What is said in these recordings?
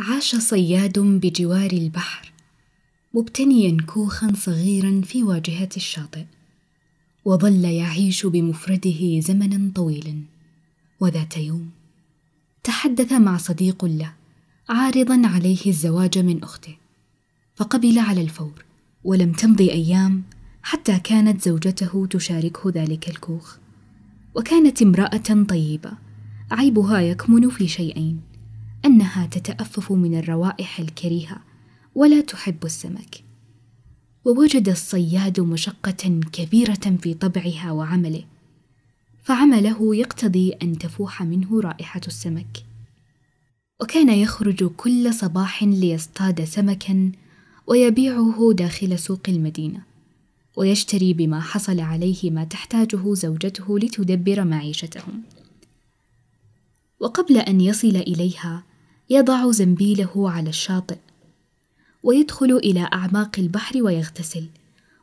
عاش صياد بجوار البحر مبتنيا كوخا صغيرا في واجهه الشاطئ وظل يعيش بمفرده زمنا طويلا وذات يوم تحدث مع صديق له عارضا عليه الزواج من اخته فقبل على الفور ولم تمض ايام حتى كانت زوجته تشاركه ذلك الكوخ وكانت امراه طيبه عيبها يكمن في شيئين أنها تتأفف من الروائح الكريهة ولا تحب السمك ووجد الصياد مشقة كبيرة في طبعها وعمله فعمله يقتضي أن تفوح منه رائحة السمك وكان يخرج كل صباح ليصطاد سمكا ويبيعه داخل سوق المدينة ويشتري بما حصل عليه ما تحتاجه زوجته لتدبر معيشتهم وقبل أن يصل إليها يضع زنبيله على الشاطئ ويدخل الى اعماق البحر ويغتسل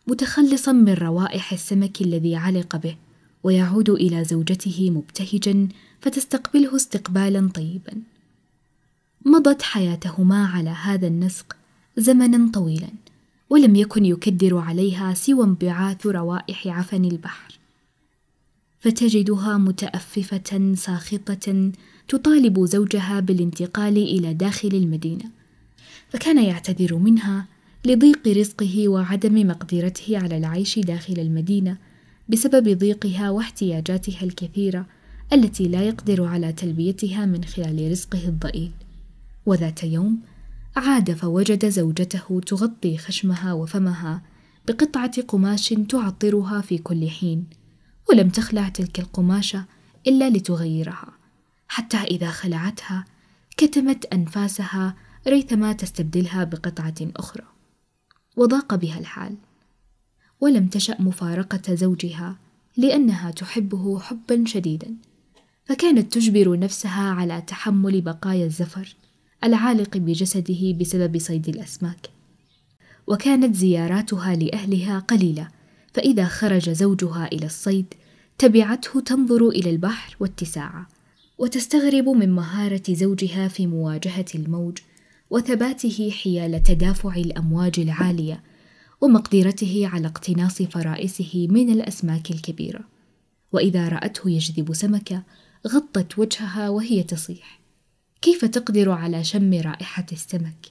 متخلصا من روائح السمك الذي علق به ويعود الى زوجته مبتهجا فتستقبله استقبالا طيبا مضت حياتهما على هذا النسق زمنا طويلا ولم يكن يكدر عليها سوى انبعاث روائح عفن البحر فتجدها متأففة ساخطة تطالب زوجها بالانتقال إلى داخل المدينة، فكان يعتذر منها لضيق رزقه وعدم مقدرته على العيش داخل المدينة بسبب ضيقها واحتياجاتها الكثيرة التي لا يقدر على تلبيتها من خلال رزقه الضئيل. وذات يوم عاد فوجد زوجته تغطي خشمها وفمها بقطعة قماش تعطرها في كل حين ولم تخلع تلك القماشة إلا لتغيرها حتى إذا خلعتها كتمت أنفاسها ريثما تستبدلها بقطعة أخرى وضاق بها الحال ولم تشأ مفارقة زوجها لأنها تحبه حبا شديدا فكانت تجبر نفسها على تحمل بقايا الزفر العالق بجسده بسبب صيد الأسماك وكانت زياراتها لأهلها قليلة فإذا خرج زوجها إلى الصيد تبعته تنظر الى البحر واتساعه وتستغرب من مهاره زوجها في مواجهه الموج وثباته حيال تدافع الامواج العاليه ومقدرته على اقتناص فرائسه من الاسماك الكبيره واذا راته يجذب سمكه غطت وجهها وهي تصيح كيف تقدر على شم رائحه السمك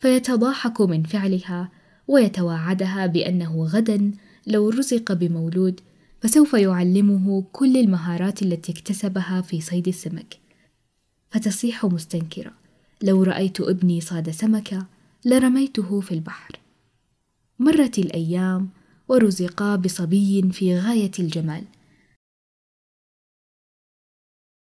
فيتضاحك من فعلها ويتواعدها بانه غدا لو رزق بمولود فسوف يعلمه كل المهارات التي اكتسبها في صيد السمك فتصيح مستنكرة لو رأيت ابني صاد سمكة لرميته في البحر مرت الأيام ورزقا بصبي في غاية الجمال